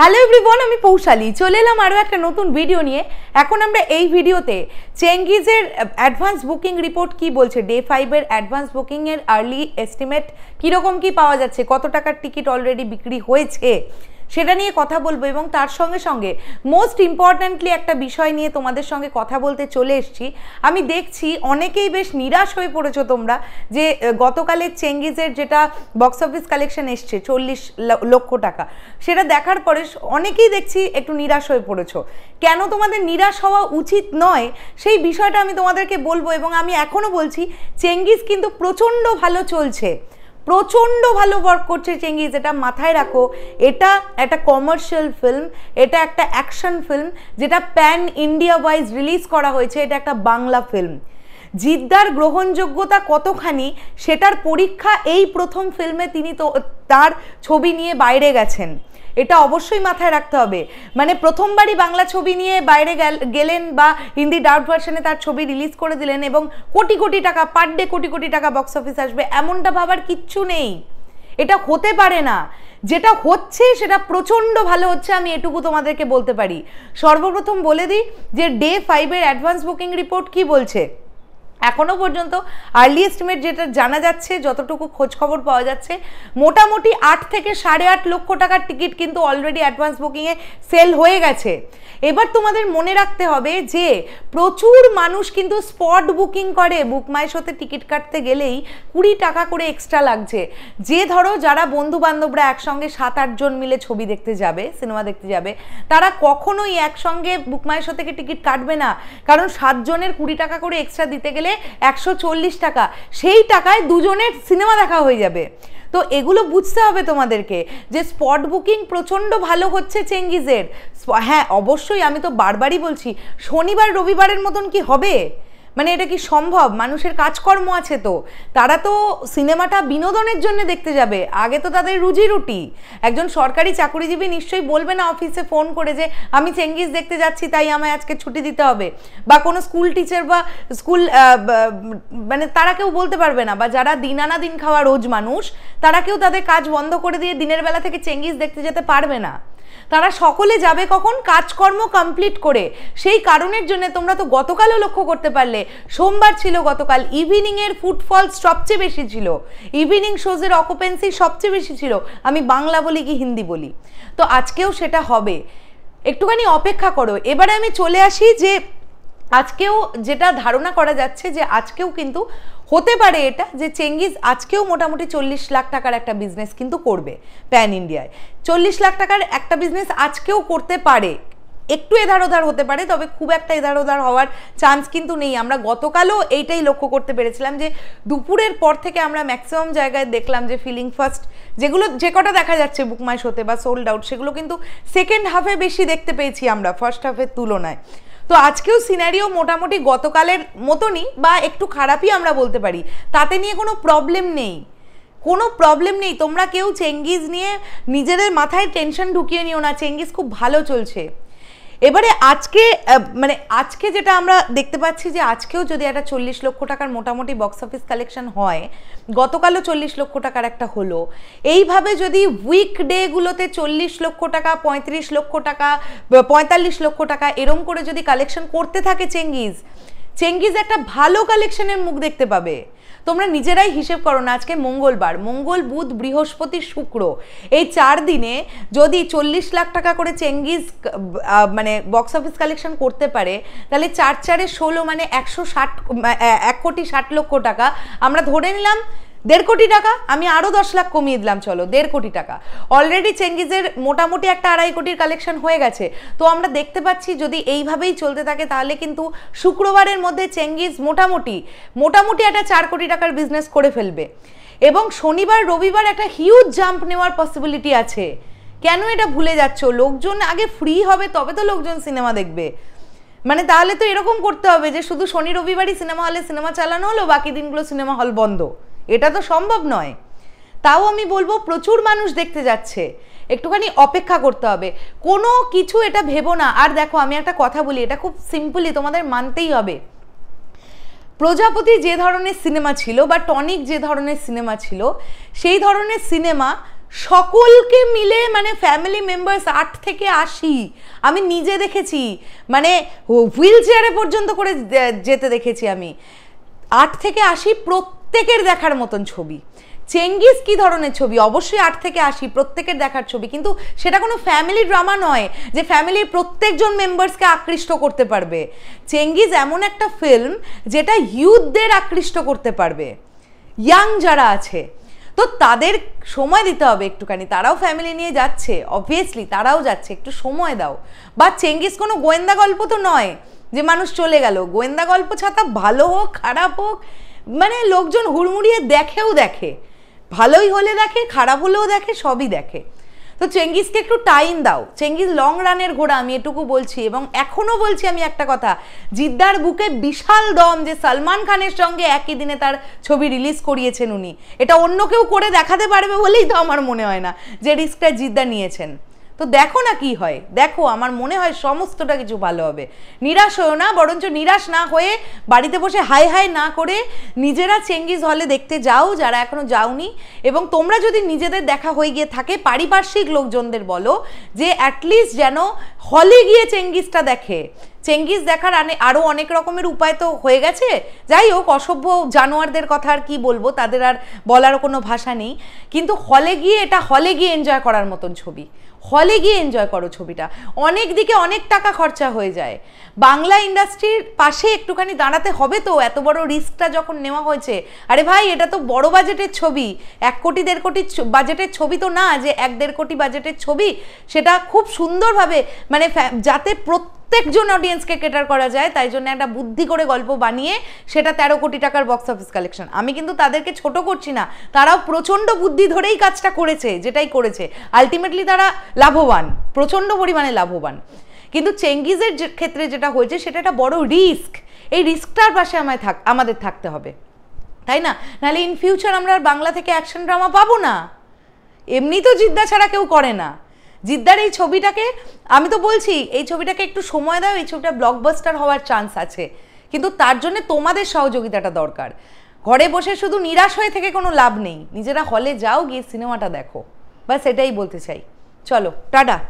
hello বোন আমি পৌশালী চলে এলাম আরও একটা নতুন ভিডিও নিয়ে এখন আমরা এই ভিডিওতে চেঙ্গিজের অ্যাডভান্স বুকিং রিপোর্ট কি বলছে ডে ফাইভের অ্যাডভান্স বুকিংয়ের আর্লি এস্টিমেট কীরকম কি পাওয়া যাচ্ছে কত টাকার টিকিট অলরেডি বিক্রি হয়েছে সেটা নিয়ে কথা বলবো এবং তার সঙ্গে সঙ্গে মোস্ট ইম্পর্ট্যান্টলি একটা বিষয় নিয়ে তোমাদের সঙ্গে কথা বলতে চলে এসছি আমি দেখছি অনেকেই বেশ নিরাশ হয়ে পড়েছো তোমরা যে গতকালের চেঙ্গিজের যেটা বক্স অফিস কালেকশন এসছে চল্লিশ লক্ষ টাকা সেটা দেখার পরে অনেকেই দেখছি একটু নিরাশ হয়ে পড়েছো কেন তোমাদের নিরাশ হওয়া উচিত নয় সেই বিষয়টা আমি তোমাদেরকে বলবো এবং আমি এখনও বলছি চেঙ্গিজ কিন্তু প্রচণ্ড ভালো চলছে প্রচণ্ড ভালো ওয়ার্ক করছে চেঙ্গিজ এটা মাথায় রাখো এটা একটা কমার্শিয়াল ফিল্ম এটা একটা অ্যাকশন ফিল্ম যেটা প্যান ইন্ডিয়া ওয়াইজ রিলিজ করা হয়েছে এটা একটা বাংলা ফিল্ম জিদ্দার গ্রহণযোগ্যতা কতখানি সেটার পরীক্ষা এই প্রথম ফিল্মে তিনি তো তার ছবি নিয়ে বাইরে গেছেন এটা অবশ্যই মাথায় রাখতে হবে মানে প্রথমবারই বাংলা ছবি নিয়ে বাইরে গেলেন বা হিন্দি ডাউট ভার্সনে তার ছবি রিলিজ করে দিলেন এবং কোটি কোটি টাকা পার ডে কোটি কোটি টাকা বক্স অফিস আসবে এমনটা ভাবার কিচ্ছু নেই এটা হতে পারে না যেটা হচ্ছে সেটা প্রচণ্ড ভালো হচ্ছে আমি এটুকু তোমাদেরকে বলতে পারি সর্বপ্রথম বলে দিই যে ডে ফাইভের অ্যাডভান্স বুকিং রিপোর্ট কি বলছে এখনও পর্যন্ত আর্লি এস্টিমেট যেটা জানা যাচ্ছে যতটুকু খোঁজ খবর পাওয়া যাচ্ছে মোটামুটি আট থেকে সাড়ে আট লক্ষ টাকার টিকিট কিন্তু অলরেডি অ্যাডভান্স বুকিংয়ে সেল হয়ে গেছে এবার তোমাদের মনে রাখতে হবে যে প্রচুর মানুষ কিন্তু স্পট বুকিং করে বুক মাই শোতে টিকিট কাটতে গেলেই কুড়ি টাকা করে এক্সট্রা লাগছে যে ধরো যারা বন্ধু বান্ধবরা একসঙ্গে সাত আটজন মিলে ছবি দেখতে যাবে সিনেমা দেখতে যাবে তারা কখনোই একসঙ্গে বুক মাই শো থেকে টিকিট কাটবে না কারণ সাতজনের কুড়ি টাকা করে এক্সট্রা দিতে গেলে গেলে একশো টাকা সেই টাকায় দুজনের সিনেমা দেখা হয়ে যাবে তো এগুলো বুঝতে হবে তোমাদেরকে যে স্পট বুকিং প্রচণ্ড ভালো হচ্ছে চেঙ্গিজের হ্যাঁ অবশ্যই আমি তো বারবারই বলছি শনিবার রবিবারের মতন কি হবে মানে এটা কি সম্ভব মানুষের কাজকর্ম আছে তো তারা তো সিনেমাটা বিনোদনের জন্য দেখতে যাবে আগে তো তাদের রুজি রুটি একজন সরকারি চাকরিজীবী নিশ্চয়ই বলবে না অফিসে ফোন করে যে আমি চেঙ্গিস দেখতে যাচ্ছি তাই আমায় আজকে ছুটি দিতে হবে বা কোনো স্কুল টিচার বা স্কুল মানে তারা কেউ বলতে পারবে না বা যারা দিন আনা দিন খাওয়া রোজ মানুষ তারা কেউ তাদের কাজ বন্ধ করে দিয়ে দিনের বেলা থেকে চেঙ্গিস দেখতে যেতে পারবে না তারা সকলে যাবে কখন কাজকর্ম কমপ্লিট করে সেই কারণের জন্য তোমরা তো গতকালও লক্ষ্য করতে পারলে সোমবার ছিল গতকাল ইভিনিংয়ের ফুটফলস সবচেয়ে বেশি ছিল ইভিনিং শোজের অকুপেন্সি সবচেয়ে বেশি ছিল আমি বাংলা বলি কি হিন্দি বলি তো আজকেও সেটা হবে একটুখানি অপেক্ষা করো এবারে আমি চলে আসি যে আজকেও যেটা ধারণা করা যাচ্ছে যে আজকেও কিন্তু হতে পারে এটা যে চেঙ্গিজ আজকেও মোটামুটি চল্লিশ লাখ টাকার একটা বিজনেস কিন্তু করবে প্যান ইন্ডিয়ায় চল্লিশ লাখ টাকার একটা বিজনেস আজকেও করতে পারে একটু এধার ওধার হতে পারে তবে খুব একটা এধার ওধার হওয়ার চান্স কিন্তু নেই আমরা গতকালও এইটাই লক্ষ্য করতে পেরেছিলাম যে দুপুরের পর থেকে আমরা ম্যাক্সিমাম জায়গায় দেখলাম যে ফিলিং ফার্স্ট যেগুলো যে কটা দেখা যাচ্ছে বুকমাইশ হতে বা সোল্ড আউট সেগুলো কিন্তু সেকেন্ড হাফে বেশি দেখতে পেয়েছি আমরা ফার্স্ট হাফের তুলনায় তো আজকেও সিনারিও মোটামুটি গতকালের মতনই বা একটু খারাপই আমরা বলতে পারি তাতে নিয়ে কোনো প্রবলেম নেই কোনো প্রবলেম নেই তোমরা কেউ চেঙ্গিজ নিয়ে নিজেদের মাথায় টেনশন ঢুকিয়ে নিও না চেঙ্গিজ খুব ভালো চলছে এবারে আজকে মানে আজকে যেটা আমরা দেখতে পাচ্ছি যে আজকেও যদি একটা চল্লিশ লক্ষ টাকার মোটামুটি বক্স অফিস কালেকশন হয় গতকালও চল্লিশ লক্ষ টাকার একটা হলো এইভাবে যদি উইকডেগুলোতে চল্লিশ লক্ষ টাকা পঁয়ত্রিশ লক্ষ টাকা পঁয়তাল্লিশ লক্ষ টাকা এরম করে যদি কালেকশন করতে থাকে চেঙ্গিজ চেঙ্গিজ একটা ভালো কালেকশনের মুখ দেখতে পাবে তোমরা নিজেরাই হিসেব করো না আজকে মঙ্গলবার মঙ্গল বুধ বৃহস্পতি শুক্র এই চার দিনে যদি চল্লিশ লাখ টাকা করে চেঙ্গিজ মানে বক্স অফিস কালেকশন করতে পারে তাহলে চার চারে ষোলো মানে একশো ষাট এক কোটি ষাট লক্ষ টাকা আমরা ধরে নিলাম দেড় কোটি টাকা আমি আরও দশ লাখ কমিয়ে দিলাম চলো দেড় কোটি টাকা অলরেডি চেঙ্গিজের মোটামুটি একটা আড়াই কোটির কালেকশন হয়ে গেছে তো আমরা দেখতে পাচ্ছি যদি এইভাবেই চলতে থাকে তাহলে কিন্তু শুক্রবারের মধ্যে চেঙ্গিজ মোটামুটি মোটামুটি একটা চার কোটি টাকার বিজনেস করে ফেলবে এবং শনিবার রবিবার একটা হিউজ জাম্প নেওয়ার পসিবিলিটি আছে কেন এটা ভুলে যাচ্ছ লোকজন আগে ফ্রি হবে তবে তো লোকজন সিনেমা দেখবে মানে তাহলে তো এরকম করতে হবে যে শুধু শনি রবিবারই সিনেমা হলে সিনেমা চালানো হলো বাকি দিনগুলো সিনেমা হল বন্ধ এটা তো সম্ভব নয় তাও আমি বলবো প্রচুর মানুষ দেখতে যাচ্ছে একটুখানি অপেক্ষা করতে হবে কোনো কিছু এটা ভেবো না আর দেখো আমি একটা কথা বলি এটা খুব সিম্পলি তোমাদের মানতেই হবে প্রজাপতি যে ধরনের সিনেমা ছিল বা টনিক যে ধরনের সিনেমা ছিল সেই ধরনের সিনেমা সকলকে মিলে মানে ফ্যামিলি মেম্বার্স আট থেকে আশি আমি নিজে দেখেছি মানে হুইল চেয়ারে পর্যন্ত করে যেতে দেখেছি আমি আট থেকে আশি প্রত্যেক প্রত্যেকের দেখার মতন ছবি চেঙ্গিস কি ধরনের ছবি অবশ্যই আট থেকে আশি প্রত্যেকের দেখার ছবি কিন্তু সেটা কোনো ফ্যামিলি ড্রামা নয় যে ফ্যামিলির প্রত্যেকজন মেম্বার্সকে আকৃষ্ট করতে পারবে চেঙ্গিস এমন একটা ফিল্ম যেটা ইউথদের আকৃষ্ট করতে পারবে ইয়াং যারা আছে তো তাদের সময় দিতে হবে একটুখানি তারাও ফ্যামিলি নিয়ে যাচ্ছে অবভিয়াসলি তারাও যাচ্ছে একটু সময় দাও বা চেঙ্গিস কোনো গোয়েন্দা গল্প তো নয় যে মানুষ চলে গেল গোয়েন্দা গল্প ছাতা ভালো হোক খারাপ হোক মানে লোকজন হুড়মুড়িয়ে দেখেও দেখে ভালোই হলে দেখে খারাপ হলেও দেখে সবই দেখে তো চেঙ্গিসকে একটু টাইম দাও চেঙ্গিস লং রানের ঘোড়া আমি এটুকু বলছি এবং এখনও বলছি আমি একটা কথা জিদ্দার বুকে বিশাল দম যে সালমান খানের সঙ্গে একই দিনে তার ছবি রিলিজ করিয়েছেন উনি এটা অন্য কেউ করে দেখাতে পারবে বলেই তো আমার মনে হয় না যে রিস্কটা জিদ্দা নিয়েছেন তো দেখো না কি হয় দেখো আমার মনে হয় সমস্তটা কিছু ভালো হবে নিরাশ হয়েও না বরঞ্চ নিরাশ না হয়ে বাড়িতে বসে হাই হাই না করে নিজেরা চেঙ্গিস হলে দেখতে যাও যারা এখনও যাওনি এবং তোমরা যদি নিজেদের দেখা হয়ে গিয়ে থাকে পারিপার্শ্বিক লোকজনদের বলো যে অ্যাটলিস্ট যেন হলে গিয়ে চেঙ্গিসটা দেখে চেঙ্গিস দেখার আরও অনেক রকমের উপায় তো হয়ে গেছে যাই হোক অসভ্য জানোয়ারদের কথা আর কি বলবো তাদের আর বলার কোনো ভাষা নেই কিন্তু হলে গিয়ে এটা হলে গিয়ে এনজয় করার মতন ছবি হলে গিয়ে এনজয় করো ছবিটা অনেক দিকে অনেক টাকা খরচা হয়ে যায় বাংলা ইন্ডাস্ট্রির পাশে একটুখানি দাঁড়াতে হবে তো এত বড় রিস্কটা যখন নেওয়া হয়েছে আরে ভাই এটা তো বড় বাজেটের ছবি এক কোটি দেড় কোটি বাজেটের ছবি তো না যে এক দেড় কোটি বাজেটের ছবি সেটা খুব সুন্দরভাবে মানে যাতে প্রত্যেকজন অডিয়েন্সকে কেটার করা যায় তাই জন্য একটা বুদ্ধি করে গল্প বানিয়ে সেটা তেরো কোটি টাকার বক্স অফিস কালেকশন আমি কিন্তু তাদেরকে ছোট করছি না তারাও প্রচণ্ড বুদ্ধি ধরেই কাজটা করেছে যেটাই করেছে আলটিমেটলি তারা লাভবান প্রচণ্ড পরিমাণে লাভবান কিন্তু চেঙ্গিজের ক্ষেত্রে যেটা হয়েছে সেটা একটা বড় রিস্ক এই রিস্কটার পাশে আমায় থাক আমাদের থাকতে হবে তাই না নাহলে ইন ফিউচার আমরা আর বাংলা থেকে অ্যাকশন ড্রামা পাবো না এমনি তো জিদ্দা ছাড়া কেউ করে না জিদ্দার এই ছবিটাকে আমি তো বলছি এই ছবিটাকে একটু সময় দাও এই ছবিটা ব্লকবাস্টার হওয়ার চান্স আছে কিন্তু তার জন্য তোমাদের সহযোগিতাটা দরকার ঘরে বসে শুধু নিরাশ হয়ে থেকে কোনো লাভ নেই নিজেরা হলে যাও গিয়ে সিনেমাটা দেখো বা সেটাই বলতে চাই चलो टाटा